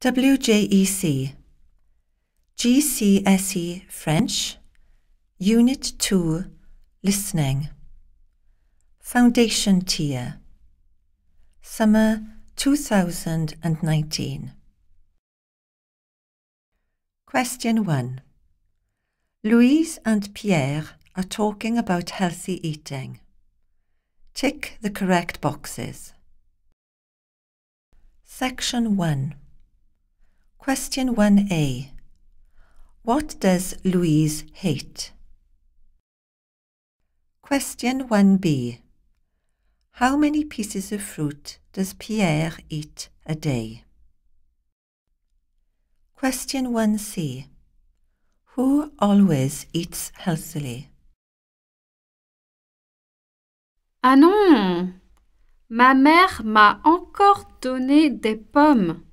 WJEC GCSE French Unit 2 Listening Foundation Tier Summer 2019 Question 1 Louise and Pierre are talking about healthy eating. Tick the correct boxes. Section 1 Question 1a What does Louise hate? Question 1b How many pieces of fruit does Pierre eat a day? Question 1c Who always eats healthily? Ah non! Ma mère m'a encore donné des pommes.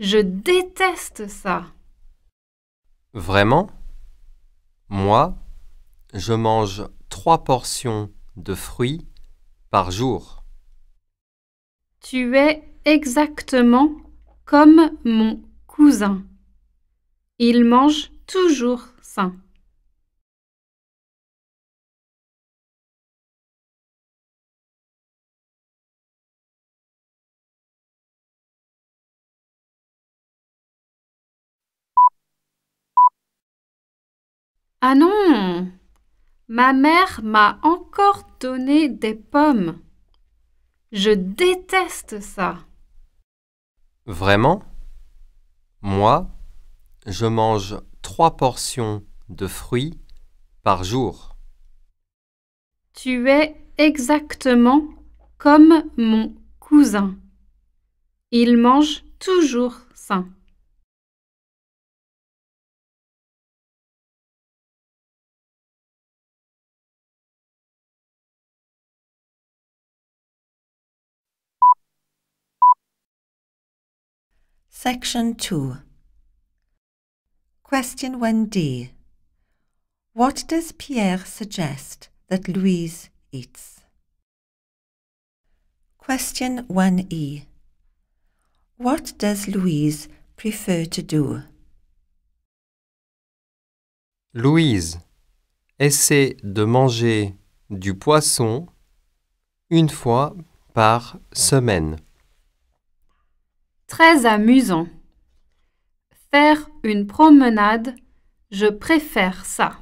Je déteste ça. Vraiment Moi, je mange trois portions de fruits par jour. Tu es exactement comme mon cousin. Il mange toujours sain. Ah non Ma mère m'a encore donné des pommes. Je déteste ça. Vraiment Moi, je mange trois portions de fruits par jour. Tu es exactement comme mon cousin. Il mange toujours ça Section 2 Question 1d What does Pierre suggest that Louise eats? Question 1e What does Louise prefer to do? Louise essaie de manger du poisson une fois par semaine. Très amusant. Faire une promenade, je préfère ça.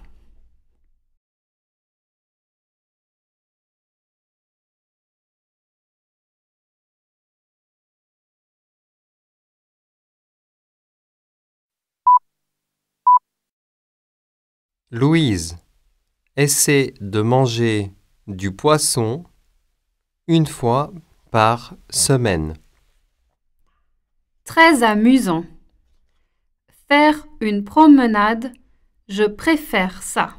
Louise, essaie de manger du poisson une fois par semaine. très amusant. Faire une promenade, je préfère ça.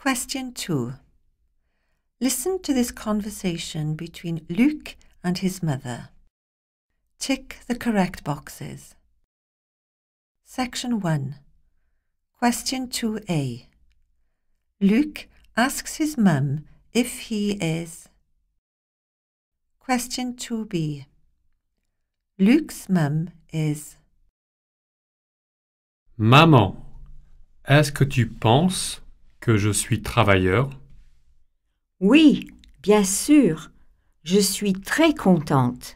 Question 2. Listen to this conversation between Luc and his mother. Tick the correct boxes. Section 1. Question 2a. Luke asks his mum if he is. Question 2b. Luke's mum is. Maman, est-ce que tu penses que je suis travailleur Oui, bien sûr. Je suis très contente.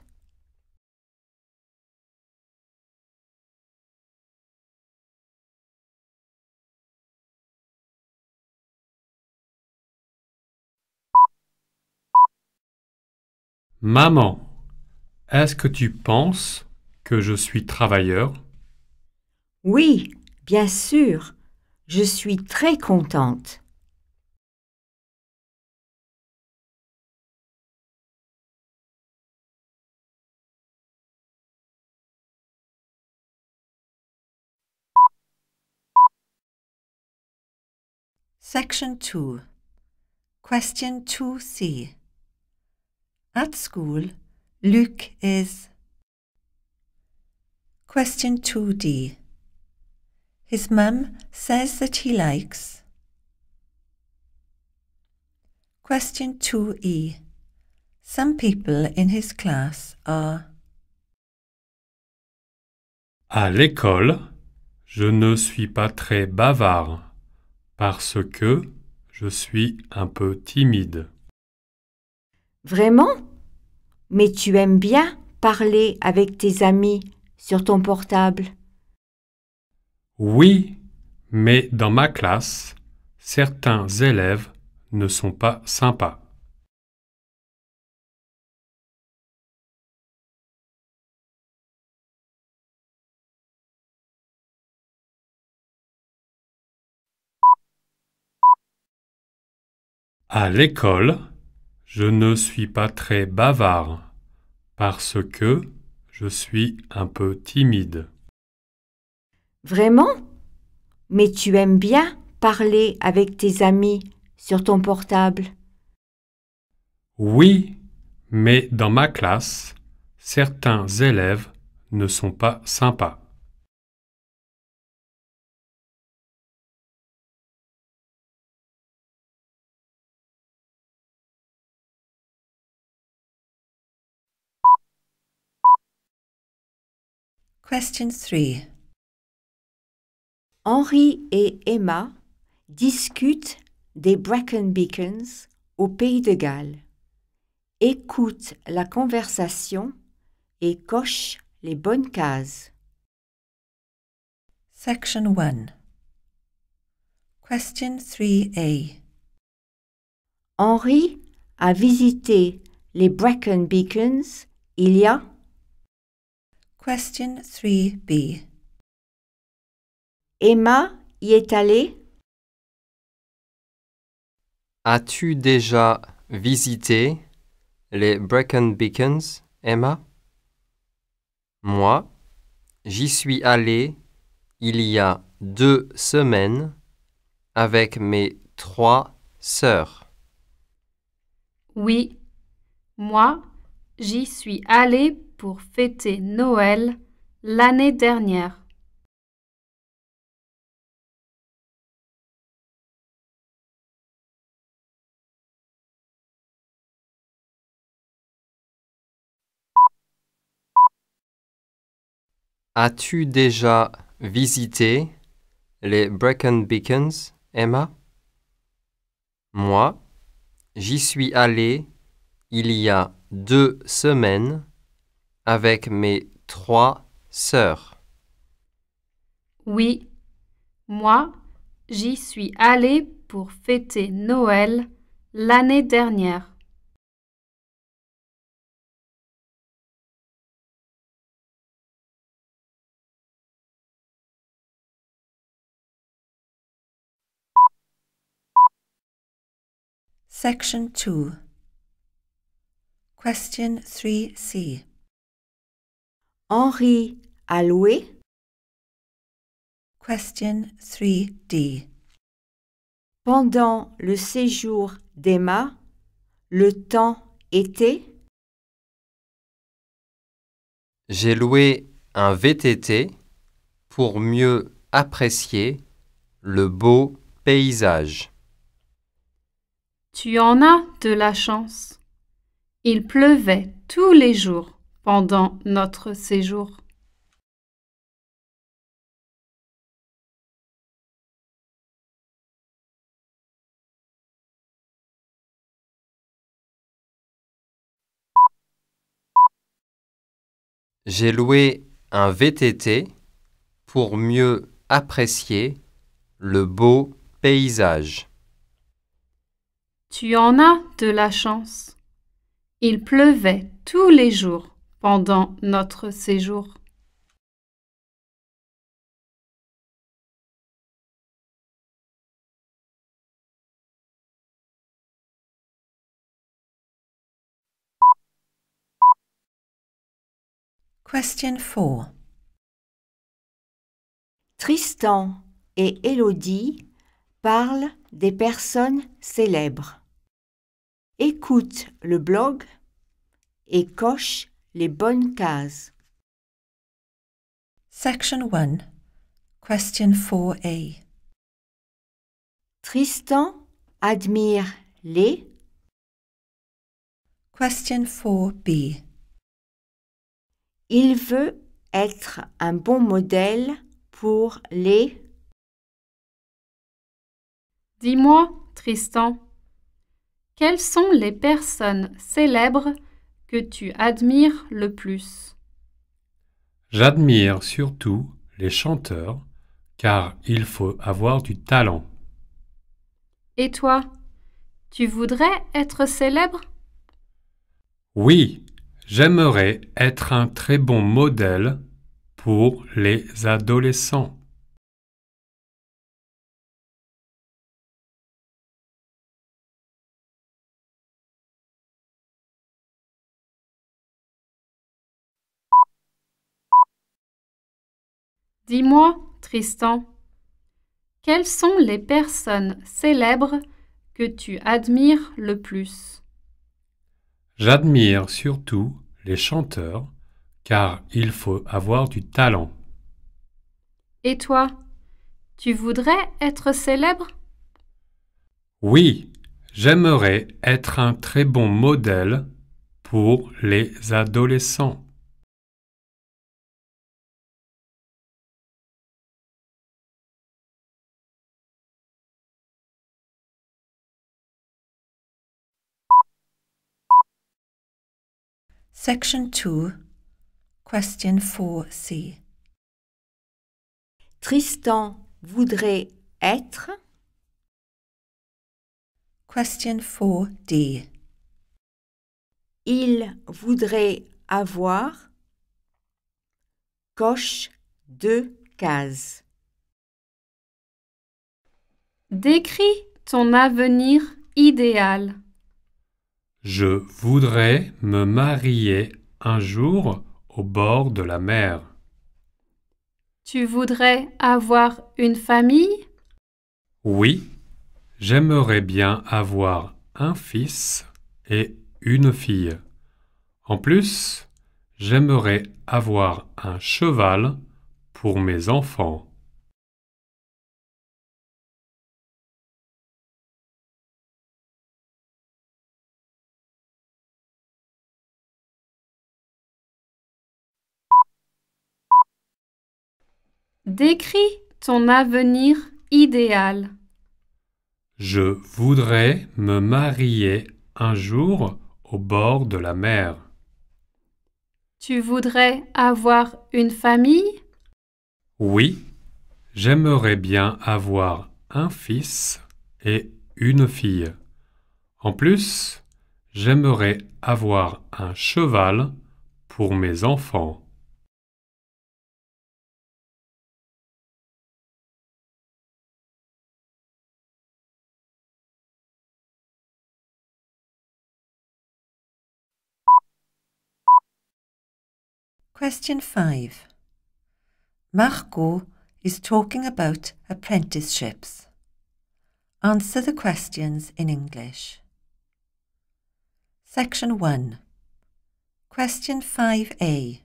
Maman, est-ce que tu penses que je suis travailleur Oui, bien sûr. Je suis très contente. Section 2 Question 2C At school, Luke is. Question 2D. His mum says that he likes. Question 2E. Some people in his class are. À l'école, je ne suis pas très bavard parce que je suis un peu timide. Vraiment Mais tu aimes bien parler avec tes amis sur ton portable. Oui, mais dans ma classe, certains élèves ne sont pas sympas. À l'école, je ne suis pas très bavard parce que je suis un peu timide. Vraiment Mais tu aimes bien parler avec tes amis sur ton portable. Oui, mais dans ma classe, certains élèves ne sont pas sympas. Question 3. Henri et Emma discutent des Bracken Beacons au pays de Galles. Écoute la conversation et coche les bonnes cases. Section 1. Question 3a. Henri a visité les Bracken Beacons il y a Question 3b. Emma y est allée As-tu déjà visité les Brecon Beacons, Emma Moi, j'y suis allée il y a deux semaines avec mes trois sœurs. Oui, moi, j'y suis allée pour fêter Noël l'année dernière. As-tu déjà visité les Brecon Beacons, Emma Moi, j'y suis allée il y a deux semaines avec mes trois sœurs. Oui, moi, j'y suis allée pour fêter Noël l'année dernière. Section 2 Question 3C Henri a loué? Question 3D. Pendant le séjour d'Emma, le temps était? J'ai loué un VTT pour mieux apprécier le beau paysage. Tu en as de la chance. Il pleuvait tous les jours pendant notre séjour. J'ai loué un VTT pour mieux apprécier le beau paysage. Tu en as de la chance. Il pleuvait tous les jours pendant notre séjour. Question 4 Tristan et Elodie parlent des personnes célèbres. Écoute le blog et coche les bonnes cases. Section 1. Question 4a. Tristan admire les. Question 4b. Il veut être un bon modèle pour les. Dis-moi, Tristan, quelles sont les personnes célèbres que tu admires le plus J'admire surtout les chanteurs, car il faut avoir du talent. Et toi, tu voudrais être célèbre Oui, j'aimerais être un très bon modèle pour les adolescents. Dis-moi, Tristan, quelles sont les personnes célèbres que tu admires le plus J'admire surtout les chanteurs, car il faut avoir du talent. Et toi, tu voudrais être célèbre Oui, j'aimerais être un très bon modèle pour les adolescents. Section 2, Question 4c. Tristan voudrait être. Question 4d. Il voudrait avoir. Coche deux cases. Décris ton avenir idéal. Je voudrais me marier un jour au bord de la mer. Tu voudrais avoir une famille Oui, j'aimerais bien avoir un fils et une fille. En plus, j'aimerais avoir un cheval pour mes enfants. Décris ton avenir idéal. Je voudrais me marier un jour au bord de la mer. Tu voudrais avoir une famille Oui, j'aimerais bien avoir un fils et une fille. En plus, j'aimerais avoir un cheval pour mes enfants. Question 5. Marco is talking about apprenticeships. Answer the questions in English. Section 1. Question 5a.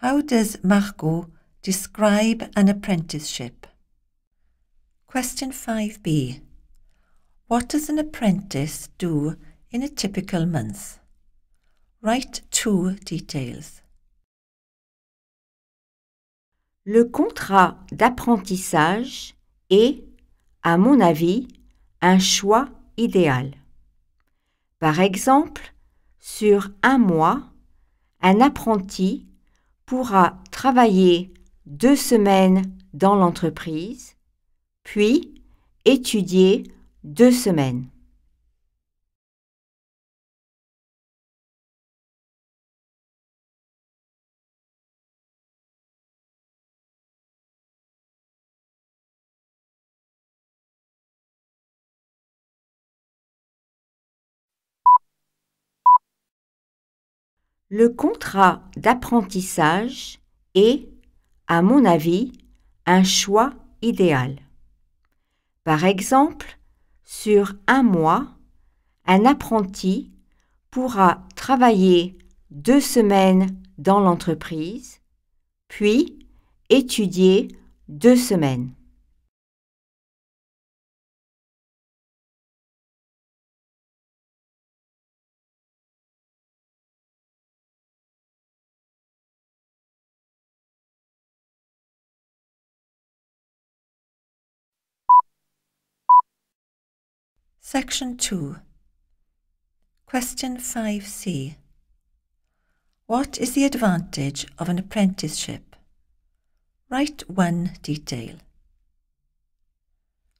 How does Marco describe an apprenticeship? Question 5b. What does an apprentice do in a typical month? Write two details. Le contrat d'apprentissage est, à mon avis, un choix idéal. Par exemple, sur un mois, un apprenti pourra travailler deux semaines dans l'entreprise, puis étudier deux semaines. Le contrat d'apprentissage est, à mon avis, un choix idéal. Par exemple, sur un mois, un apprenti pourra travailler deux semaines dans l'entreprise, puis étudier deux semaines. Section 2 Question 5c What is the advantage of an apprenticeship? Write one detail.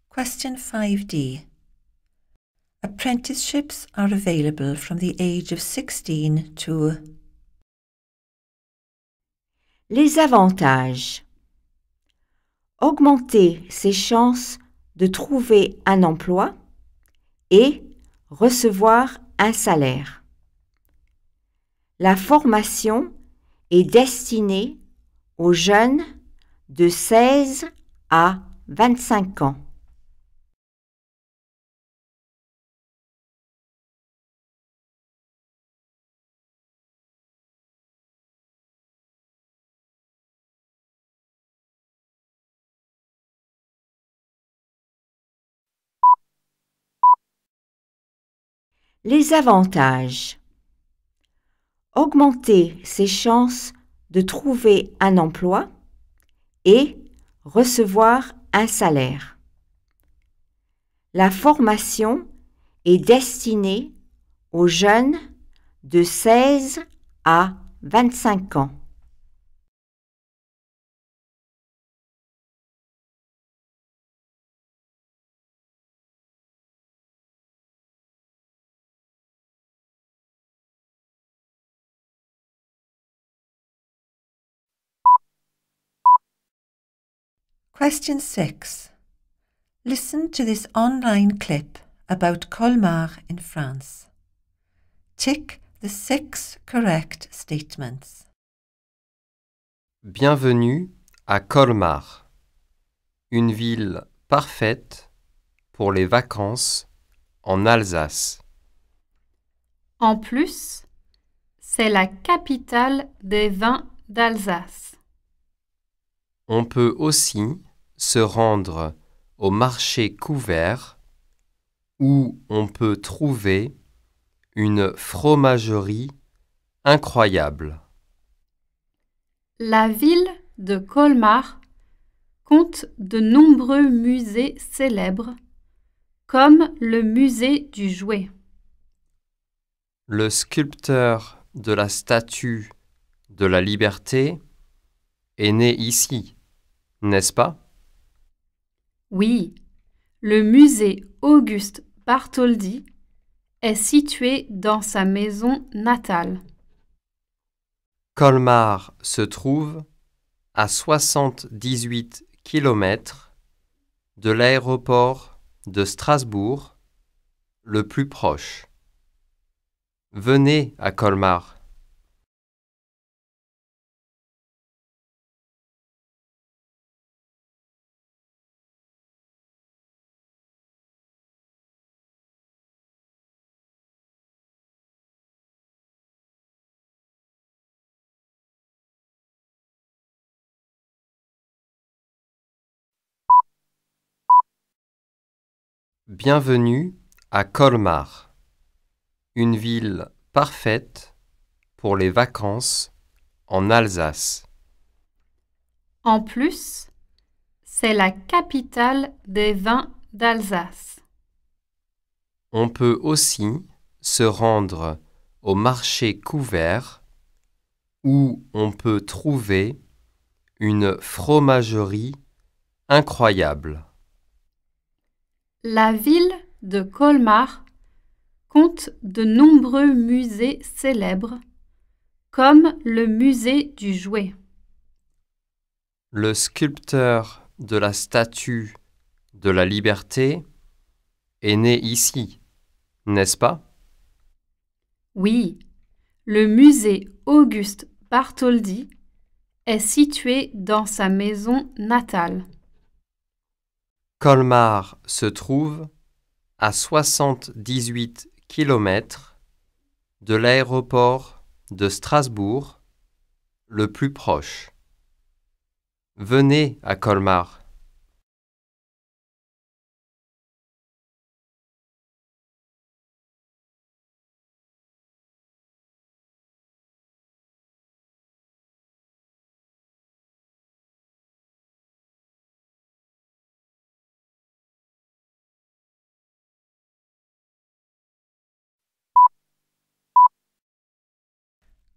Question 5d Apprenticeships are available from the age of 16 to Les avantages Augmenter ses chances de trouver un emploi et recevoir un salaire. La formation est destinée aux jeunes de 16 à 25 ans. Les avantages. Augmenter ses chances de trouver un emploi et recevoir un salaire. La formation est destinée aux jeunes de 16 à 25 ans. Question 6. Listen to this online clip about Colmar in France. Tick the six correct statements. Bienvenue à Colmar, une ville parfaite pour les vacances en Alsace. En plus, c'est la capitale des vins d'Alsace. On peut aussi se rendre au marché couvert où on peut trouver une fromagerie incroyable. La ville de Colmar compte de nombreux musées célèbres, comme le musée du jouet. Le sculpteur de la statue de la liberté est né ici n'est-ce pas Oui, le musée Auguste Bartholdi est situé dans sa maison natale. Colmar se trouve à 78 km de l'aéroport de Strasbourg le plus proche. Venez à Colmar. Bienvenue à Colmar, une ville parfaite pour les vacances en Alsace. En plus, c'est la capitale des vins d'Alsace. On peut aussi se rendre au marché couvert où on peut trouver une fromagerie incroyable. La ville de Colmar compte de nombreux musées célèbres, comme le musée du jouet. Le sculpteur de la statue de la liberté est né ici, n'est-ce pas Oui, le musée Auguste Bartholdi est situé dans sa maison natale. Colmar se trouve à 78 km de l'aéroport de Strasbourg le plus proche. Venez à Colmar.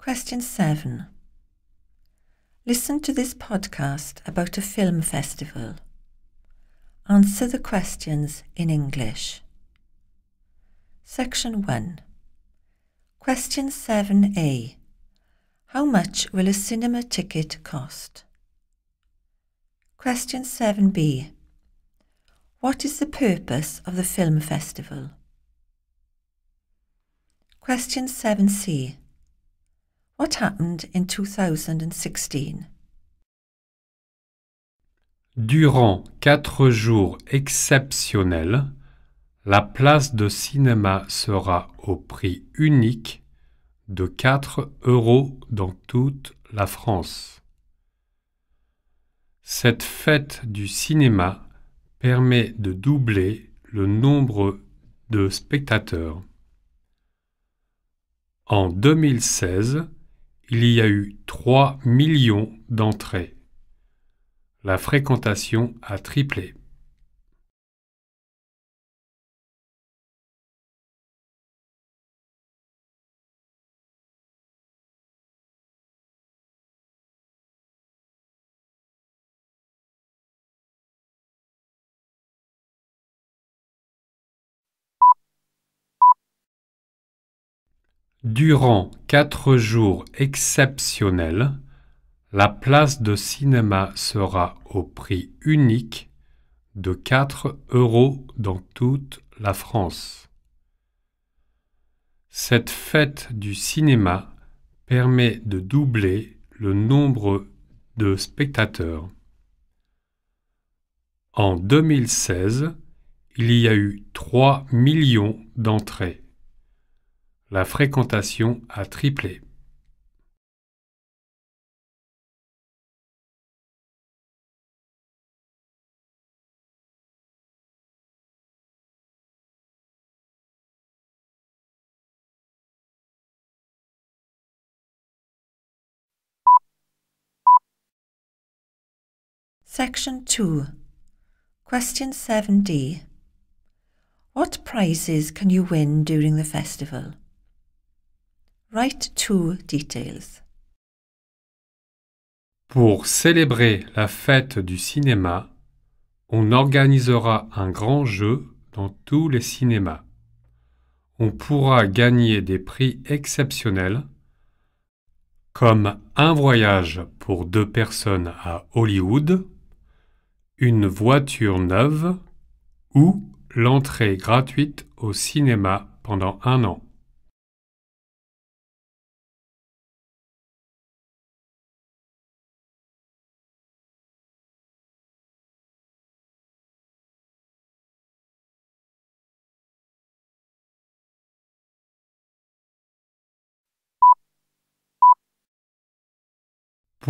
Question 7. Listen to this podcast about a film festival. Answer the questions in English. Section 1. Question 7a. How much will a cinema ticket cost? Question 7b. What is the purpose of the film festival? Question 7c. What happened in 2016? Durant quatre jours exceptionnels, la place de cinéma sera au prix unique de 4 euros dans toute la France. Cette fête du cinéma permet de doubler le nombre de spectateurs. En 2016, il y a eu 3 millions d'entrées. La fréquentation a triplé. Durant quatre jours exceptionnels, la place de cinéma sera au prix unique de 4 euros dans toute la France. Cette fête du cinéma permet de doubler le nombre de spectateurs. En 2016, il y a eu 3 millions d'entrées. La fréquentation a triplé. Section 2. Question 7D. What prizes can you win during the festival? Write Pour célébrer la fête du cinéma, on organisera un grand jeu dans tous les cinémas. On pourra gagner des prix exceptionnels comme un voyage pour deux personnes à Hollywood, une voiture neuve ou l'entrée gratuite au cinéma pendant un an.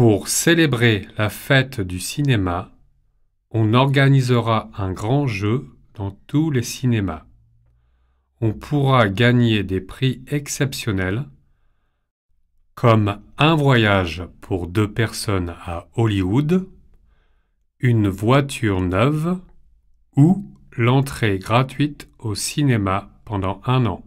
Pour célébrer la fête du cinéma, on organisera un grand jeu dans tous les cinémas. On pourra gagner des prix exceptionnels comme un voyage pour deux personnes à Hollywood, une voiture neuve ou l'entrée gratuite au cinéma pendant un an.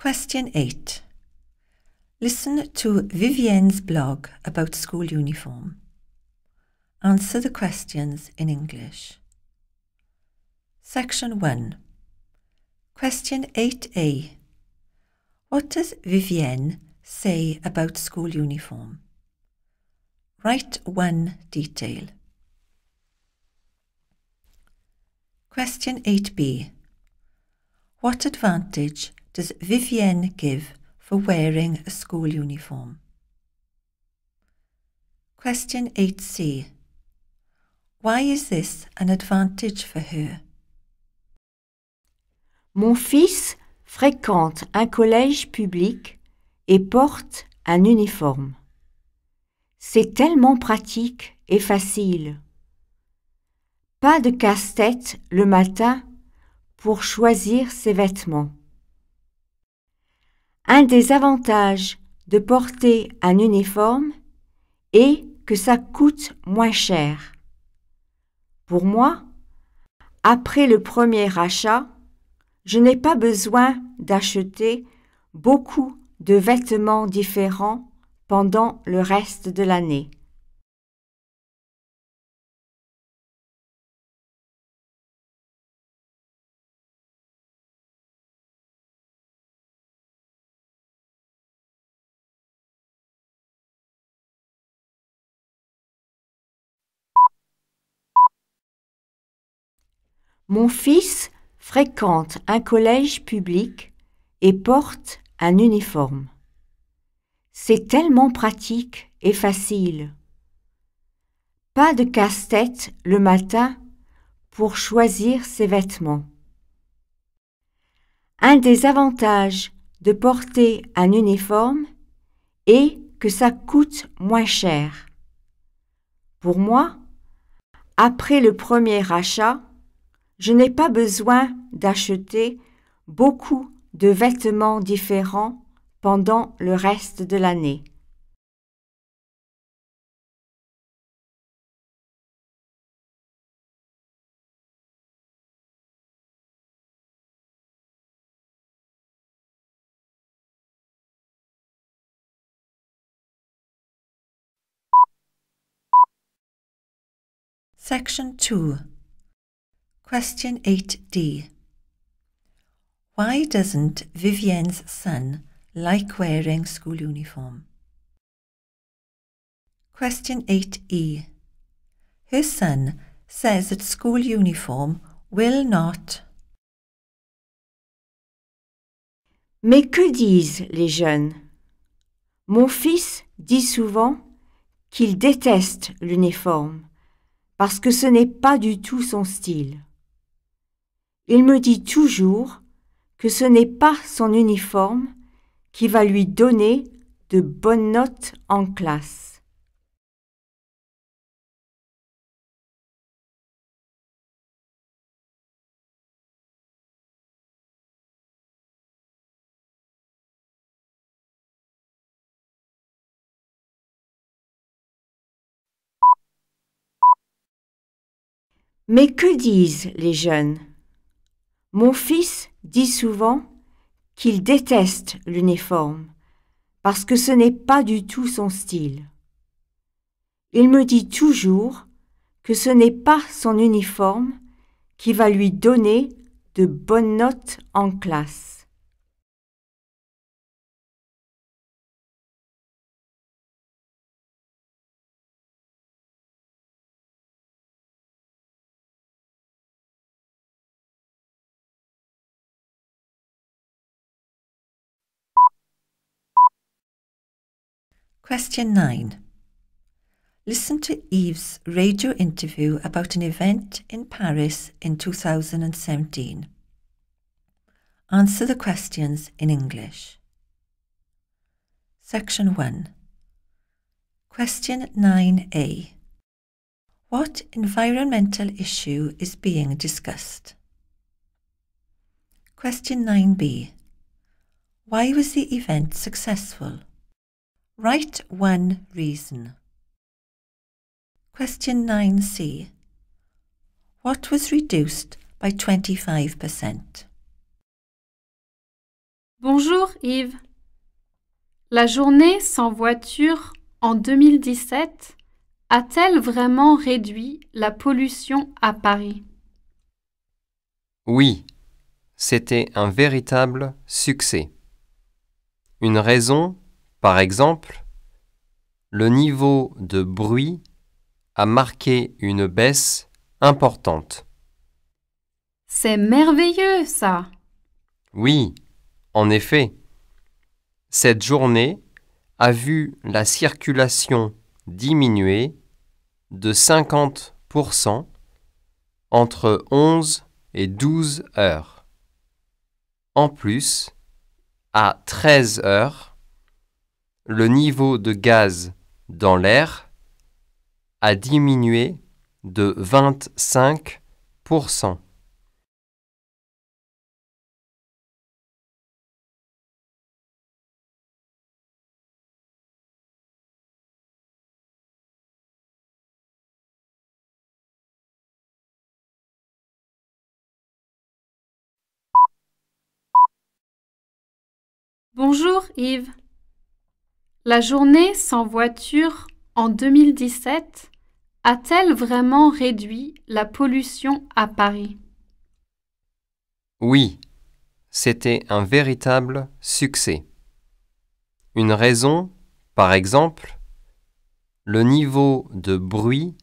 Question 8. Listen to Vivienne's blog about school uniform. Answer the questions in English. Section 1. Question 8a. What does Vivienne say about school uniform? Write one detail. Question 8b. What advantage does Vivienne give for wearing a school uniform? Question 8c. Why is this an advantage for her? Mon fils fréquente un collège public et porte un uniforme. C'est tellement pratique et facile. Pas de casse-tête le matin pour choisir ses vêtements. Un des avantages de porter un uniforme est que ça coûte moins cher. Pour moi, après le premier achat, je n'ai pas besoin d'acheter beaucoup de vêtements différents pendant le reste de l'année. Mon fils fréquente un collège public et porte un uniforme. C'est tellement pratique et facile. Pas de casse-tête le matin pour choisir ses vêtements. Un des avantages de porter un uniforme est que ça coûte moins cher. Pour moi, après le premier achat, je n'ai pas besoin d'acheter beaucoup de vêtements différents pendant le reste de l'année. Section Question 8d. Why doesn't Vivienne's son like wearing school uniform? Question 8e. Her son says that school uniform will not. Mais que disent les jeunes Mon fils dit souvent qu'il déteste l'uniforme parce que ce n'est pas du tout son style il me dit toujours que ce n'est pas son uniforme qui va lui donner de bonnes notes en classe. Mais que disent les jeunes mon fils dit souvent qu'il déteste l'uniforme parce que ce n'est pas du tout son style. Il me dit toujours que ce n'est pas son uniforme qui va lui donner de bonnes notes en classe. Question 9. Listen to Eve's radio interview about an event in Paris in 2017. Answer the questions in English. Section 1. Question 9a. What environmental issue is being discussed? Question 9b. Why was the event successful? Write one reason. Question 9c. What was reduced by 25%? Bonjour Yves. La journée sans voiture en 2017 a-t-elle vraiment réduit la pollution à Paris Oui, c'était un véritable succès. Une raison par exemple, le niveau de bruit a marqué une baisse importante. C'est merveilleux ça. Oui, en effet. Cette journée a vu la circulation diminuer de 50% entre 11 et 12 heures. En plus, à 13 heures, le niveau de gaz dans l'air a diminué de 25%. Bonjour Yves. La journée sans voiture en 2017 a-t-elle vraiment réduit la pollution à Paris Oui, c'était un véritable succès. Une raison, par exemple, le niveau de bruit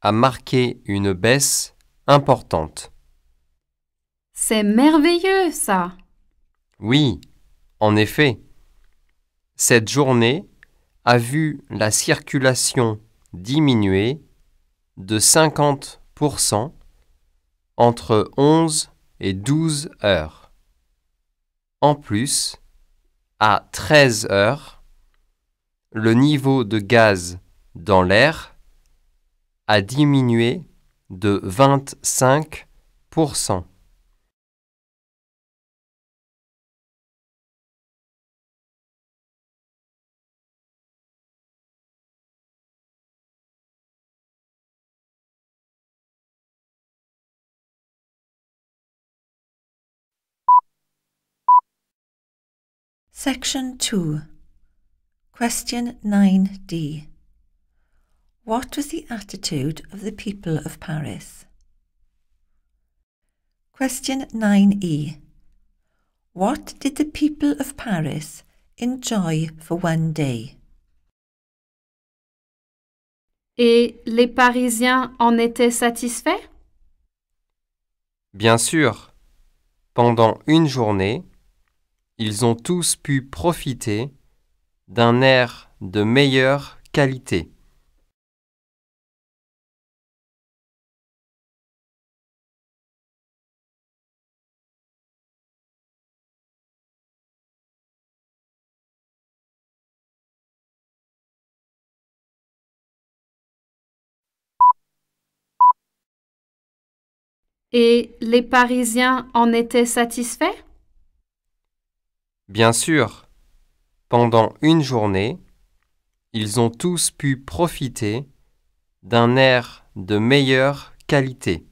a marqué une baisse importante. C'est merveilleux ça. Oui, en effet. Cette journée a vu la circulation diminuer de 50% entre 11 et 12 heures. En plus, à 13 heures, le niveau de gaz dans l'air a diminué de 25%. Section 2 Question 9d What was the attitude of the people of Paris? Question 9e What did the people of Paris enjoy for one day? Et les Parisiens en étaient satisfaits Bien sûr. Pendant une journée, ils ont tous pu profiter d'un air de meilleure qualité. Et les Parisiens en étaient satisfaits Bien sûr, pendant une journée, ils ont tous pu profiter d'un air de meilleure qualité.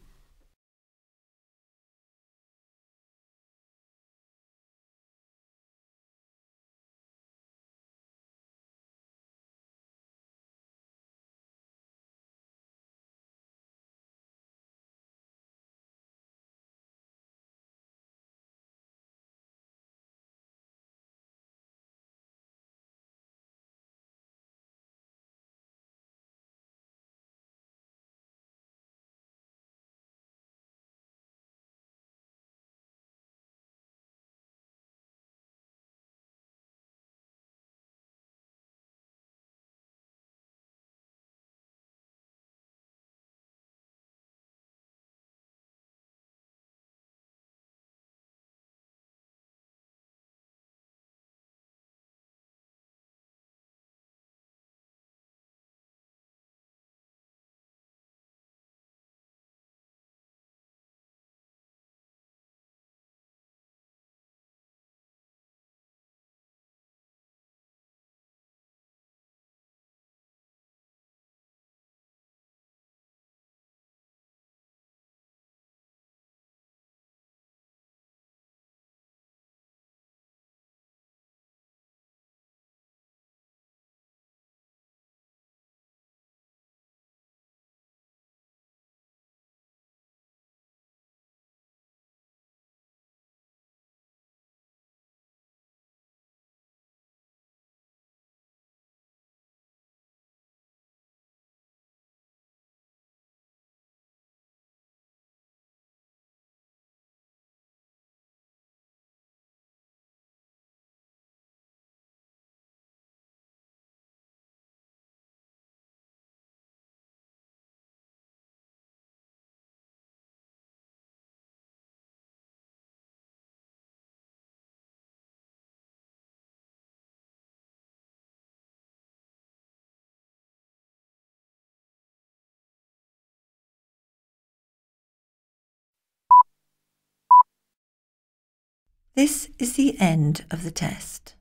This is the end of the test.